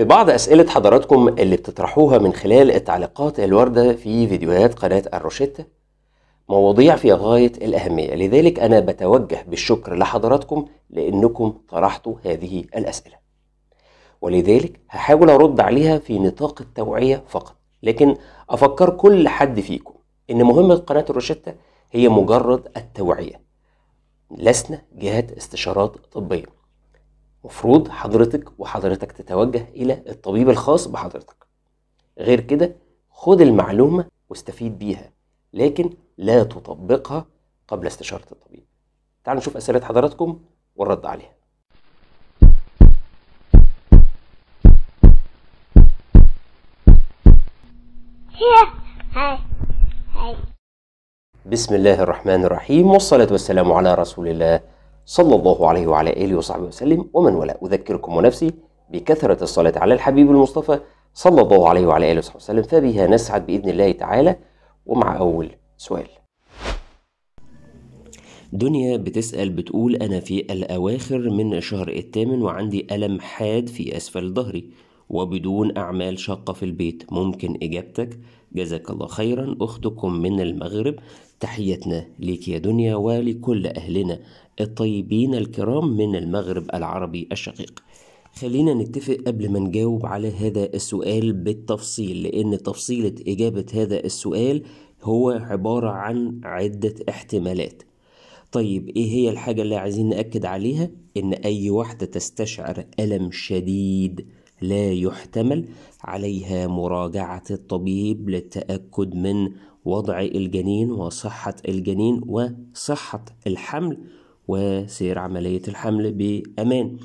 في بعض أسئلة حضراتكم اللي بتطرحوها من خلال التعليقات الواردة في فيديوهات قناة الروشيتا مواضيع في غاية الأهمية لذلك أنا بتوجه بالشكر لحضراتكم لأنكم طرحتوا هذه الأسئلة ولذلك هحاول أرد عليها في نطاق التوعية فقط لكن أفكر كل حد فيكم إن مهمة قناة الروشيتا هي مجرد التوعية لسنا جهة استشارات طبية مفروض حضرتك وحضرتك تتوجه إلى الطبيب الخاص بحضرتك غير كده خد المعلومة واستفيد بيها لكن لا تطبقها قبل استشارة الطبيب تعالوا نشوف أسئلة حضراتكم والرد عليها بسم الله الرحمن الرحيم والصلاة والسلام على رسول الله صلى الله عليه وعلى آله وصحبه وسلم ومن ولا أذكركم ونفسي بكثرة الصلاة على الحبيب المصطفى صلى الله عليه وعلى آله وصحبه وسلم فبها نسعد بإذن الله تعالى ومع أول سؤال دنيا بتسأل بتقول أنا في الأواخر من الشهر الثامن وعندي ألم حاد في أسفل ظهري وبدون أعمال شاقة في البيت ممكن إجابتك جزاك الله خيرا أختكم من المغرب تحيتنا لك يا دنيا ولكل أهلنا الطيبين الكرام من المغرب العربي الشقيق خلينا نتفق قبل ما نجاوب على هذا السؤال بالتفصيل لأن تفصيلة إجابة هذا السؤال هو عبارة عن عدة احتمالات طيب إيه هي الحاجة اللي عايزين نأكد عليها؟ إن أي واحدة تستشعر ألم شديد لا يحتمل عليها مراجعة الطبيب للتأكد من وضع الجنين وصحة الجنين وصحة الحمل وسير عملية الحمل بأمان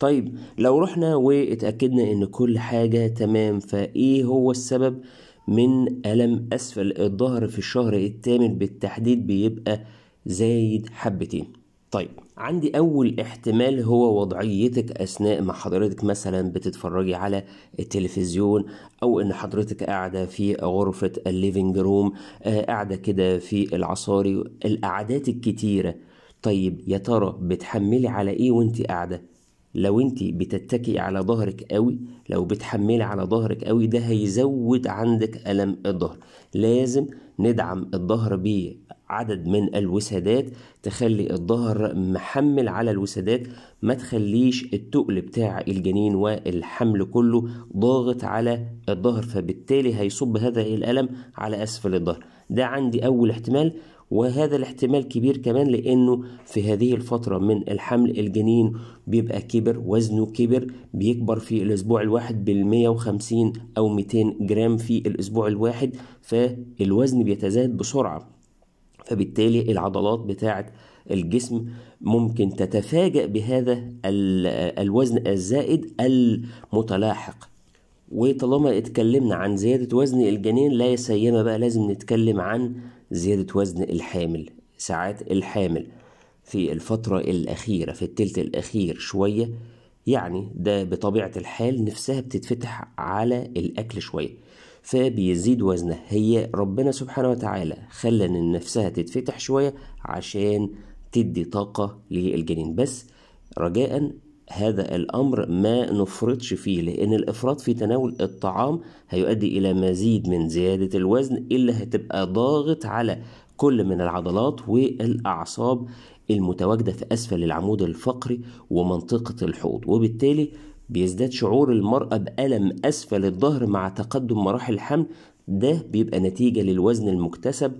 طيب لو رحنا واتأكدنا ان كل حاجة تمام فايه هو السبب من ألم أسفل الظهر في الشهر الثامن بالتحديد بيبقى زايد حبتين طيب عندي أول احتمال هو وضعيتك أثناء ما حضرتك مثلا بتتفرجي على التلفزيون أو إن حضرتك قاعدة في غرفة الليفينج روم آه، قاعدة كده في العصاري القعدات الكتيرة طيب يا ترى بتحملي على إيه وأنت قاعدة؟ لو أنت بتتكي على ظهرك قوي لو بتحملي على ظهرك قوي ده هيزود عندك ألم الظهر لازم ندعم الظهر بيه عدد من الوسادات تخلي الظهر محمل على الوسادات ما تخليش التقل بتاع الجنين والحمل كله ضاغط على الظهر فبالتالي هيصب هذا الألم على أسفل الظهر ده عندي أول احتمال وهذا الاحتمال كبير كمان لأنه في هذه الفترة من الحمل الجنين بيبقى كبر وزنه كبر بيكبر في الأسبوع الواحد بالمية وخمسين أو 200 جرام في الأسبوع الواحد فالوزن بيتزايد بسرعة فبالتالي العضلات بتاعة الجسم ممكن تتفاجأ بهذا الوزن الزائد المتلاحق وطالما اتكلمنا عن زيادة وزن الجنين لا سيما بقى لازم نتكلم عن زيادة وزن الحامل ساعات الحامل في الفترة الأخيرة في التلت الأخير شوية يعني ده بطبيعة الحال نفسها بتتفتح على الأكل شوية فبيزيد وزنها هي ربنا سبحانه وتعالى خلى إن نفسها تتفتح شوية عشان تدي طاقة للجنين بس رجاء هذا الأمر ما نفرطش فيه لأن الإفراط في تناول الطعام هيؤدي إلى مزيد من زيادة الوزن اللي هتبقى ضاغط على كل من العضلات والأعصاب المتواجدة في أسفل العمود الفقري ومنطقة الحوض وبالتالي بيزداد شعور المرأة بألم أسفل الظهر مع تقدم مراحل الحمل ده بيبقى نتيجة للوزن المكتسب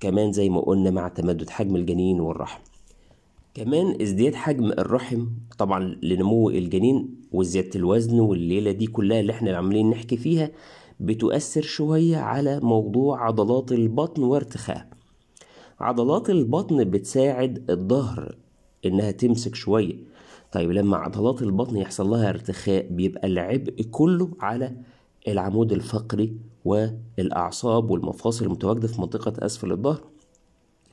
كمان زي ما قلنا مع تمدد حجم الجنين والرحم كمان ازدياد حجم الرحم طبعا لنمو الجنين وزيادة الوزن والليلة دي كلها اللي احنا عاملين نحكي فيها بتؤثر شوية على موضوع عضلات البطن وارتخاء عضلات البطن بتساعد الظهر انها تمسك شوية طيب لما عضلات البطن يحصل لها ارتخاء بيبقى العبء كله على العمود الفقري والاعصاب والمفاصل المتواجدة في منطقة اسفل الظهر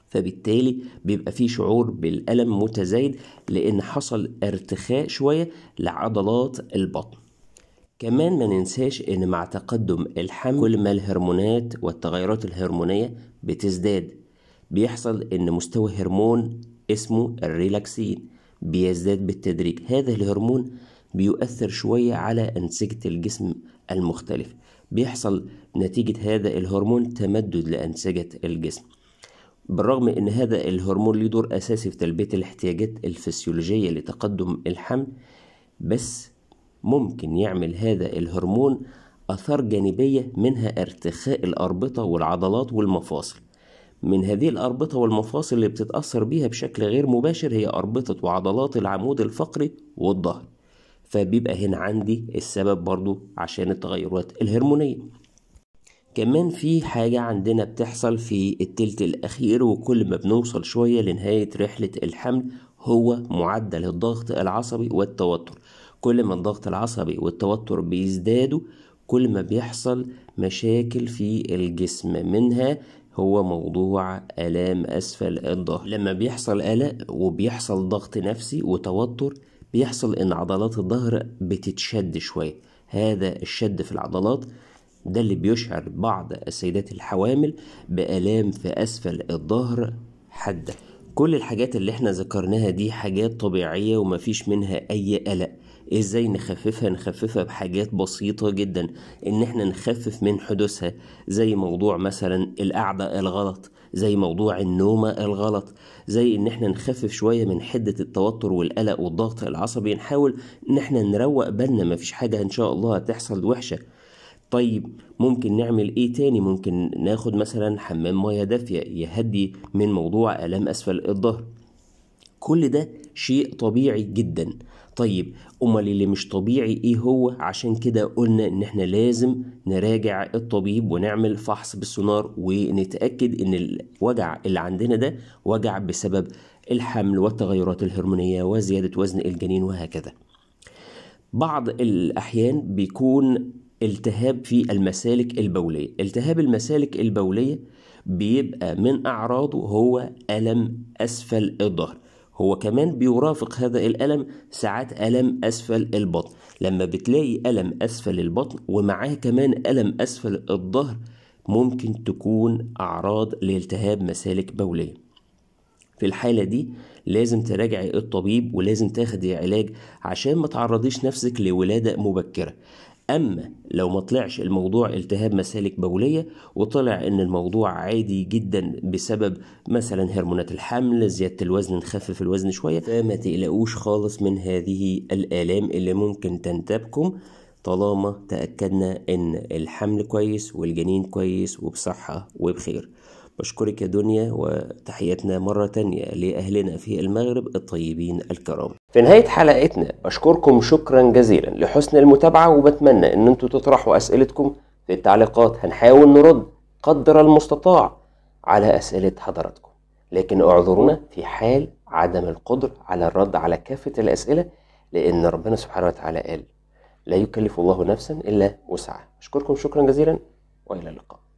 فبالتالي بيبقى في شعور بالألم متزايد لأن حصل ارتخاء شوية لعضلات البطن كمان ما ننساش ان مع تقدم الحمل كل ما الهرمونات والتغيرات الهرمونية بتزداد بيحصل ان مستوى هرمون اسمه الريلاكسين بيزداد بالتدريج هذا الهرمون بيؤثر شوية على أنسجة الجسم المختلفة بيحصل نتيجة هذا الهرمون تمدد لأنسجة الجسم بالرغم ان هذا الهرمون له دور اساسي في تلبيه الاحتياجات الفسيولوجيه لتقدم الحمل بس ممكن يعمل هذا الهرمون اثار جانبيه منها ارتخاء الاربطه والعضلات والمفاصل من هذه الأربطة والمفاصل اللي بتتأثر بيها بشكل غير مباشر هي أربطة وعضلات العمود الفقري والظهر فبيبقى هنا عندي السبب برضو عشان التغيرات الهرمونية كمان في حاجة عندنا بتحصل في التلت الأخير وكل ما بنوصل شوية لنهاية رحلة الحمل هو معدل الضغط العصبي والتوتر كل ما الضغط العصبي والتوتر بيزدادوا كل ما بيحصل مشاكل في الجسم منها هو موضوع آلام أسفل الظهر لما بيحصل قلق وبيحصل ضغط نفسي وتوتر بيحصل إن عضلات الظهر بتتشد شوية هذا الشد في العضلات ده اللي بيشعر بعض السيدات الحوامل بآلام في أسفل الظهر حادة كل الحاجات اللي احنا ذكرناها دي حاجات طبيعية ومفيش منها أي قلق ازاي نخففها نخففها بحاجات بسيطة جدا ان احنا نخفف من حدوثها زي موضوع مثلا القعدة الغلط زي موضوع النومة الغلط زي ان احنا نخفف شوية من حدة التوتر والقلق والضغط العصبي نحاول ان احنا نروق بالنا مفيش حاجة ان شاء الله هتحصل وحشة طيب ممكن نعمل ايه تاني ممكن ناخد مثلا حمام ميه دافية يهدي من موضوع الام اسفل الظهر كل ده شيء طبيعي جدا طيب امال اللي مش طبيعي ايه هو عشان كده قلنا ان احنا لازم نراجع الطبيب ونعمل فحص بالسونار ونتاكد ان الوجع اللي عندنا ده وجع بسبب الحمل والتغيرات الهرمونيه وزياده وزن الجنين وهكذا بعض الاحيان بيكون التهاب في المسالك البوليه التهاب المسالك البوليه بيبقى من اعراضه هو الم اسفل الظهر هو كمان بيرافق هذا الألم ساعات ألم أسفل البطن لما بتلاقي ألم أسفل البطن ومعاه كمان ألم أسفل الظهر ممكن تكون أعراض لالتهاب مسالك بولية في الحالة دي لازم تراجعي الطبيب ولازم تاخدي علاج عشان ما تعرضيش نفسك لولادة مبكرة اما لو ما طلعش الموضوع التهاب مسالك بوليه وطلع ان الموضوع عادي جدا بسبب مثلا هرمونات الحمل زياده الوزن نخفف الوزن شويه فما تقلقوش خالص من هذه الالام اللي ممكن تنتابكم طالما تاكدنا ان الحمل كويس والجنين كويس وبصحه وبخير بشكرك يا دنيا وتحياتنا مرة تانية لأهلنا في المغرب الطيبين الكرام في نهاية حلقتنا بشكركم شكرا جزيلا لحسن المتابعة وبتمنى ان انتوا تطرحوا اسئلتكم في التعليقات هنحاول نرد قدر المستطاع على اسئلة حضراتكم لكن اعذرونا في حال عدم القدر على الرد على كافة الاسئلة لان ربنا سبحانه وتعالى قال لا يكلف الله نفسا الا وسعها اشكركم شكرا جزيلا والى اللقاء